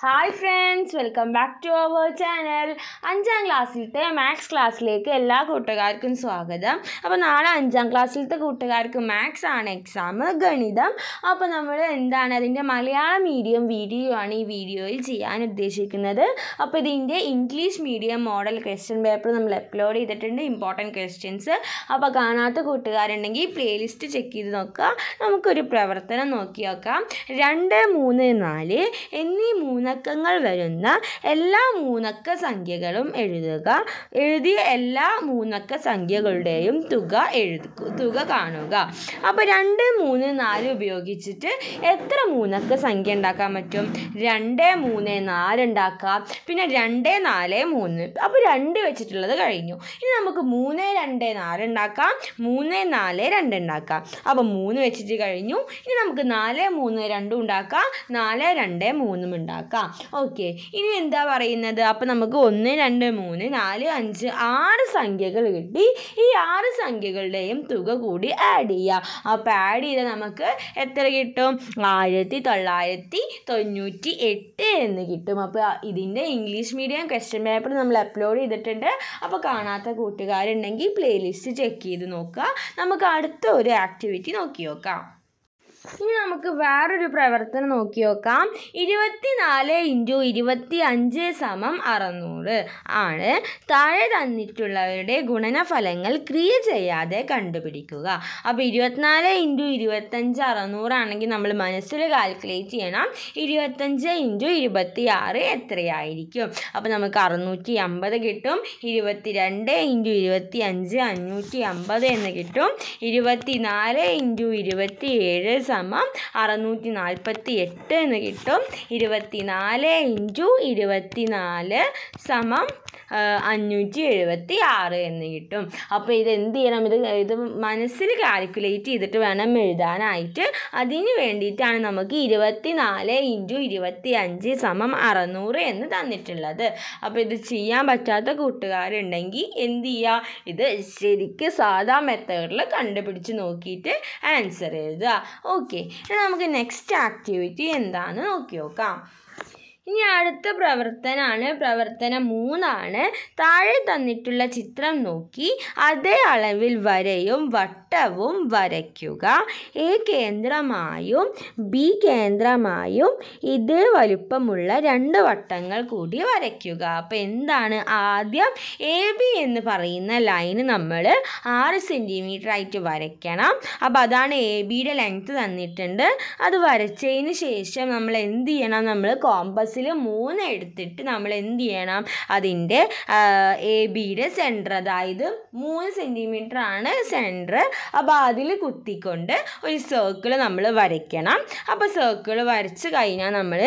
hi friends welcome back to our channel അഞ്ചാം ക്ലാസ്സിലത്തെ maths ക്ലാസ്സിലേക്ക് എല്ലാ കൂട്ടുകാർക്കും സ്വാഗതം അപ്പോൾ നാളെ അഞ്ചാം ക്ലാസ്സിലത്തെ കൂട്ടുകാർക്ക് മാത്സ് ആണ് എക്സാം ഗണിതം അപ്പോൾ നമ്മൾ എന്താണ് അതിൻ്റെ മലയാളം മീഡിയം വീഡിയോ ആണ് ഈ വീഡിയോയിൽ ചെയ്യാൻ ഉദ്ദേശിക്കുന്നത് അപ്പോൾ ഇതിൻ്റെ English medium model question paper നമ്മൾ അപ്ലോഡ് ചെയ്തിട്ടുണ്ട് ഇമ്പോർട്ടൻറ്റ് ക്വസ്റ്റ്യൻസ് അപ്പോൾ കാണാത്ത കൂട്ടുകാരുണ്ടെങ്കിൽ പ്ലേലിസ്റ്റ് ചെക്ക് ചെയ്ത് നോക്കുക നമുക്കൊരു പ്രവർത്തനം നോക്കി നോക്കാം രണ്ട് മൂന്ന് നാല് എന്നീ മൂന്ന് മൂന്നക്കങ്ങൾ വരുന്ന എല്ലാ മൂന്നക്ക സംഖ്യകളും എഴുതുക എഴുതിയ എല്ലാ മൂന്നക്ക സംഖ്യകളുടെയും തുക എഴുതുക തുക കാണുക അപ്പോൾ രണ്ട് മൂന്ന് നാല് ഉപയോഗിച്ചിട്ട് എത്ര മൂന്നക്ക സംഖ്യ ഉണ്ടാക്കാൻ പറ്റും രണ്ട് മൂന്ന് നാല് ഉണ്ടാക്കാം പിന്നെ രണ്ട് നാല് മൂന്ന് അപ്പോൾ രണ്ട് വെച്ചിട്ടുള്ളത് കഴിഞ്ഞു ഇനി നമുക്ക് മൂന്ന് രണ്ട് നാല് ഉണ്ടാക്കാം മൂന്ന് നാല് രണ്ട് ഉണ്ടാക്കാം അപ്പോൾ മൂന്ന് വെച്ചിട്ട് കഴിഞ്ഞു ഇനി നമുക്ക് നാല് മൂന്ന് രണ്ടും ഉണ്ടാക്കാം നാല് രണ്ട് മൂന്നും ഉണ്ടാക്കാം നോക്കാം ഓക്കെ ഇനി എന്താ പറയുന്നത് അപ്പോൾ നമുക്ക് ഒന്ന് രണ്ട് മൂന്ന് നാല് അഞ്ച് ആറ് സംഖ്യകൾ കിട്ടി ഈ ആറ് സംഖ്യകളുടെയും തുക കൂടി ആഡ് ചെയ്യുക അപ്പോൾ ആഡ് ചെയ്താൽ നമുക്ക് എത്ര കിട്ടും ആയിരത്തി തൊള്ളായിരത്തി തൊണ്ണൂറ്റി എട്ട് എന്ന് കിട്ടും അപ്പോൾ ഇതിൻ്റെ ഇംഗ്ലീഷ് മീഡിയം ക്വസ്റ്റ്യൻ പേപ്പർ നമ്മൾ അപ്ലോഡ് ചെയ്തിട്ടുണ്ട് അപ്പോൾ കാണാത്ത കൂട്ടുകാരുണ്ടെങ്കിൽ പ്ലേലിസ്റ്റ് ചെക്ക് ചെയ്ത് നോക്കുക നമുക്ക് അടുത്ത ഒരു ആക്ടിവിറ്റി നോക്കി നോക്കാം ഇനി നമുക്ക് വേറൊരു പ്രവർത്തനം നോക്കി നോക്കാം ഇരുപത്തി നാല് ഇൻറ്റു ഇരുപത്തി അഞ്ച് സമം അറുന്നൂറ് ആണ് താഴെ തന്നിട്ടുള്ളവരുടെ ഗുണനഫലങ്ങൾ ക്രിയ ചെയ്യാതെ കണ്ടുപിടിക്കുക അപ്പോൾ ഇരുപത്തിനാല് ഇൻറ്റു ഇരുപത്തഞ്ച് അറുന്നൂറാണെങ്കിൽ നമ്മൾ മനസ്സിൽ കാൽക്കുലേറ്റ് ചെയ്യണം ഇരുപത്തഞ്ച് ഇൻറ്റു ഇരുപത്തി ആറ് എത്രയായിരിക്കും അപ്പോൾ നമുക്ക് അറുന്നൂറ്റി അമ്പത് കിട്ടും ഇരുപത്തി രണ്ട് ഇൻറ്റു ഇരുപത്തി അഞ്ച് അഞ്ഞൂറ്റി അമ്പത് എന്ന് കിട്ടും ഇരുപത്തി നാല് ഇൻറ്റു ഇരുപത്തി ഏഴ് സമം അറുന്നൂറ്റി നാൽപ്പത്തി എട്ട് എന്ന് കിട്ടും ഇരുപത്തിനാല് ഇൻറ്റു ഇരുപത്തിനാല് സമം അഞ്ഞൂറ്റി എഴുപത്തി ആറ് എന്ന് കിട്ടും അപ്പോൾ ഇത് എന്ത് ചെയ്യണം ഇത് ഇത് മനസ്സിൽ കാൽക്കുലേറ്റ് ചെയ്തിട്ട് വേണം എഴുതാനായിട്ട് അതിന് വേണ്ടിയിട്ടാണ് നമുക്ക് ഇരുപത്തിനാല് ഇൻറ്റു ഇരുപത്തി അഞ്ച് സമം അറുന്നൂറ് എന്ന് തന്നിട്ടുള്ളത് അപ്പോൾ ഇത് ചെയ്യാൻ പറ്റാത്ത കൂട്ടുകാരുണ്ടെങ്കിൽ എന്ത് ചെയ്യുക ഇത് ശരിക്ക് സാധാ മെത്തേഡിൽ കണ്ടുപിടിച്ച് നോക്കിയിട്ട് ആൻസർ എഴുതുക ഓക്കെ ഓക്കെ ഇനി നമുക്ക് നെക്സ്റ്റ് ആക്ടിവിറ്റി എന്താണെന്ന് നോക്കി നോക്കാം ഇനി അടുത്ത പ്രവർത്തനമാണ് പ്രവർത്തനം മൂന്നാണ് താഴെ തന്നിട്ടുള്ള ചിത്രം നോക്കി അതേ അളവിൽ വരയും വട്ടവും വരയ്ക്കുക എ കേന്ദ്രമായും ബി കേന്ദ്രമായും ഇതേ വലുപ്പമുള്ള രണ്ട് വട്ടങ്ങൾ കൂടി വരയ്ക്കുക അപ്പോൾ എന്താണ് ആദ്യം എ ബി എന്ന് പറയുന്ന ലൈന് നമ്മൾ ആറ് സെൻറ്റിമീറ്റർ ആയിട്ട് വരയ്ക്കണം അപ്പോൾ അതാണ് എ ബിയുടെ ലെങ്ത്ത് തന്നിട്ടുണ്ട് അത് വരച്ചതിന് ശേഷം നമ്മൾ എന്ത് ചെയ്യണം നമ്മൾ കോമ്പസ് ബോക്സിൽ മൂന്ന് എടുത്തിട്ട് നമ്മൾ എന്ത് ചെയ്യണം അതിൻ്റെ എ ബിയുടെ സെൻറ്റർ അതായത് മൂന്ന് സെൻറ്റിമീറ്റർ ആണ് സെൻറ്റർ അപ്പോൾ അതിൽ കുത്തിക്കൊണ്ട് ഒരു സർക്കിൾ നമ്മൾ വരയ്ക്കണം അപ്പോൾ സർക്കിൾ വരച്ച് കഴിഞ്ഞാൽ നമ്മൾ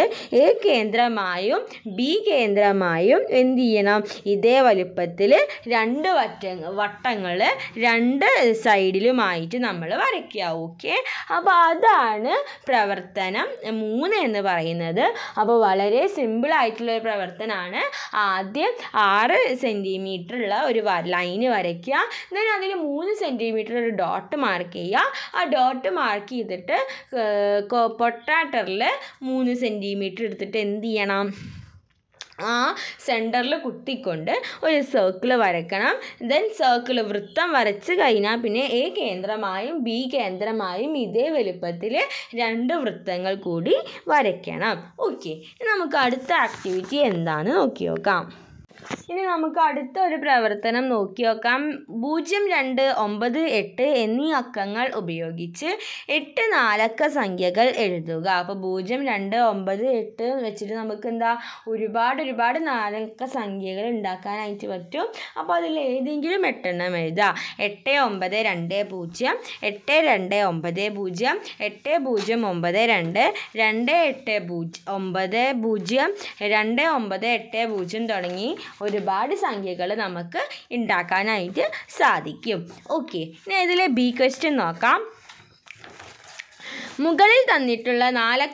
എ കേന്ദ്രമായും ബി കേന്ദ്രമായും എന്ത് ചെയ്യണം ഇതേ വലുപ്പത്തിൽ രണ്ട് വറ്റ വട്ടങ്ങൾ രണ്ട് സൈഡിലുമായിട്ട് നമ്മൾ വരയ്ക്കുക ഓക്കെ അപ്പോൾ അതാണ് പ്രവർത്തനം മൂന്ന് എന്ന് പറയുന്നത് അപ്പോൾ വളരെ വളരെ സിമ്പിളായിട്ടുള്ള ഒരു പ്രവർത്തനമാണ് ആദ്യം ആറ് സെൻറ്റിമീറ്റർ ഉള്ള ഒരു ലൈൻ വരയ്ക്കുക എന്നിട്ട് അതിൽ മൂന്ന് സെൻറ്റിമീറ്റർ ഒരു ഡോട്ട് മാർക്ക് ചെയ്യുക ആ ഡോട്ട് മാർക്ക് ചെയ്തിട്ട് പൊട്ടാറ്ററിൽ മൂന്ന് സെൻറ്റിമീറ്റർ എടുത്തിട്ട് എന്ത് ചെയ്യണം ആ സെൻറ്ററിൽ കുത്തിക്കൊണ്ട് ഒരു സർക്കിൾ വരക്കണം ദെൻ സർക്കിൾ വൃത്തം വരച്ച് കഴിഞ്ഞാൽ പിന്നെ എ കേന്ദ്രമായും ബി കേന്ദ്രമായും ഇതേ വലുപ്പത്തിൽ രണ്ട് വൃത്തങ്ങൾ കൂടി വരയ്ക്കണം ഓക്കെ നമുക്ക് അടുത്ത ആക്ടിവിറ്റി എന്താണെന്ന് നോക്കി നോക്കാം ഇനി നമുക്ക് അടുത്ത ഒരു പ്രവർത്തനം നോക്കി നോക്കാം പൂജ്യം രണ്ട് ഒമ്പത് എട്ട് എന്നീ അക്കങ്ങൾ ഉപയോഗിച്ച് എട്ട് നാലക്ക സംഖ്യകൾ എഴുതുക അപ്പോൾ പൂജ്യം രണ്ട് ഒമ്പത് എട്ട് എന്ന് വെച്ചിട്ട് നമുക്ക് എന്താ ഒരുപാട് ഒരുപാട് നാലക്ക സംഖ്യകൾ ഉണ്ടാക്കാനായിട്ട് പറ്റും അപ്പോൾ അതിൽ ഏതെങ്കിലും എട്ടെണ്ണം എഴുതുക എട്ട് ഒമ്പത് രണ്ട് പൂജ്യം എട്ട് രണ്ട് ഒമ്പത് പൂജ്യം എട്ട് പൂജ്യം ഒമ്പത് രണ്ട് രണ്ട് എട്ട് പൂജ്യം ഒമ്പത് പൂജ്യം രണ്ട് ഒമ്പത് എട്ട് പൂജ്യം തുടങ്ങി ഒരുപാട് സംഖ്യകൾ നമുക്ക് ഉണ്ടാക്കാനായിട്ട് സാധിക്കും ഓക്കെ ഇനി ഇതിലെ ബി ക്വസ്റ്റ്യൻ നോക്കാം മുകളിൽ തന്നിട്ടുള്ള നാലക്ക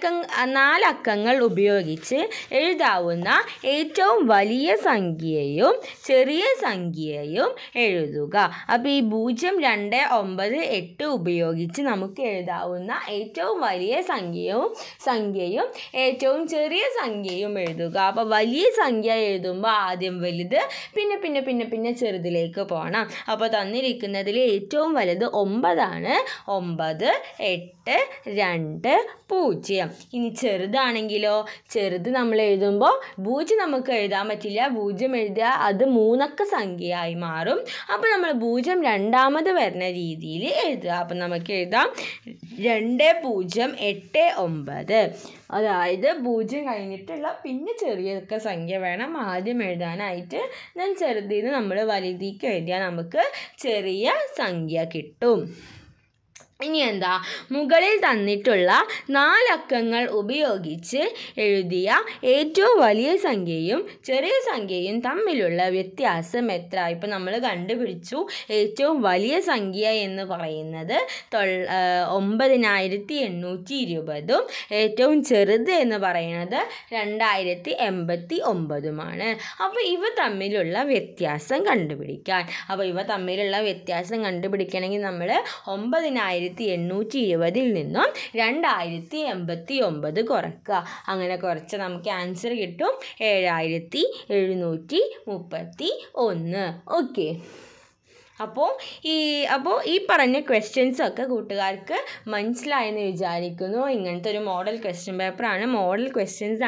നാലക്കങ്ങൾ ഉപയോഗിച്ച് എഴുതാവുന്ന ഏറ്റവും വലിയ സംഖ്യയും ചെറിയ സംഖ്യയും എഴുതുക അപ്പോൾ ഈ പൂജ്യം രണ്ട് ഒമ്പത് എട്ട് ഉപയോഗിച്ച് നമുക്ക് എഴുതാവുന്ന ഏറ്റവും വലിയ സംഖ്യയും സംഖ്യയും ഏറ്റവും ചെറിയ സംഖ്യയും എഴുതുക അപ്പോൾ വലിയ സംഖ്യ എഴുതുമ്പോൾ ആദ്യം വലുത് പിന്നെ പിന്നെ പിന്നെ പിന്നെ ചെറുതിലേക്ക് പോകണം അപ്പോൾ തന്നിരിക്കുന്നതിൽ ഏറ്റവും വലുത് ഒമ്പതാണ് ഒമ്പത് എട്ട് എട്ട് രണ്ട് പൂജ്യം ഇനി ചെറുതാണെങ്കിലോ ചെറുത് നമ്മൾ എഴുതുമ്പോൾ പൂജ്യം നമുക്ക് എഴുതാൻ പറ്റില്ല പൂജ്യം എഴുതുക അത് മൂന്നക്ക സംഖ്യയായി മാറും അപ്പോൾ നമ്മൾ പൂജ്യം രണ്ടാമത് വരുന്ന രീതിയിൽ എഴുതുക അപ്പം നമുക്ക് എഴുതാം രണ്ട് പൂജ്യം എട്ട് ഒമ്പത് അതായത് പൂജ്യം കഴിഞ്ഞിട്ടുള്ള പിന്നെ ചെറിയൊക്കെ സംഖ്യ വേണം ആദ്യം എഴുതാനായിട്ട് ഞാൻ ചെറുതിൽ നിന്ന് നമ്മൾ വലുതിക്ക് എഴുതിയാൽ നമുക്ക് ചെറിയ സംഖ്യ കിട്ടും ഇനി എന്താ മുകളിൽ തന്നിട്ടുള്ള നാലക്കങ്ങൾ ഉപയോഗിച്ച് എഴുതിയ ഏറ്റവും വലിയ സംഖ്യയും ചെറിയ സംഖ്യയും തമ്മിലുള്ള വ്യത്യാസം എത്ര ഇപ്പം നമ്മൾ കണ്ടുപിടിച്ചു ഏറ്റവും വലിയ സംഖ്യ എന്ന് പറയുന്നത് തൊ ഒമ്പതിനായിരത്തി എണ്ണൂറ്റി ഇരുപതും ഏറ്റവും ചെറുത് എന്ന് പറയുന്നത് രണ്ടായിരത്തി എൺപത്തി ഒമ്പതുമാണ് അപ്പോൾ ഇവ തമ്മിലുള്ള വ്യത്യാസം കണ്ടുപിടിക്കാൻ അപ്പോൾ ഇവ തമ്മിലുള്ള വ്യത്യാസം കണ്ടുപിടിക്കണമെങ്കിൽ നമ്മൾ ഒമ്പതിനായിരത്തി ആയിരത്തി എണ്ണൂറ്റി ഇരുപതിൽ നിന്നും രണ്ടായിരത്തി എൺപത്തി ഒമ്പത് കുറക്കുക അങ്ങനെ കുറച്ച് നമുക്ക് ആൻസർ കിട്ടും ഏഴായിരത്തി എഴുന്നൂറ്റി മുപ്പത്തി ഒന്ന് ഓക്കെ അപ്പോൾ ഈ അപ്പോൾ ഈ പറഞ്ഞ ക്വസ്റ്റ്യൻസൊക്കെ കൂട്ടുകാർക്ക് മനസ്സിലായെന്ന് വിചാരിക്കുന്നു ഇങ്ങനത്തെ ഒരു മോഡൽ ക്വസ്റ്റ്യൻ പേപ്പറാണ് മോഡൽ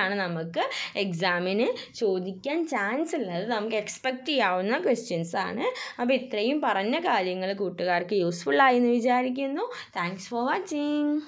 ആണ് നമുക്ക് എക്സാമിന് ചോദിക്കാൻ ചാൻസ് ഉള്ളത് നമുക്ക് എക്സ്പെക്റ്റ് ചെയ്യാവുന്ന ആണ് അപ്പോൾ ഇത്രയും പറഞ്ഞ കാര്യങ്ങൾ കൂട്ടുകാർക്ക് യൂസ്ഫുൾ ആയെന്ന് വിചാരിക്കുന്നു താങ്ക്സ് ഫോർ വാച്ചിങ്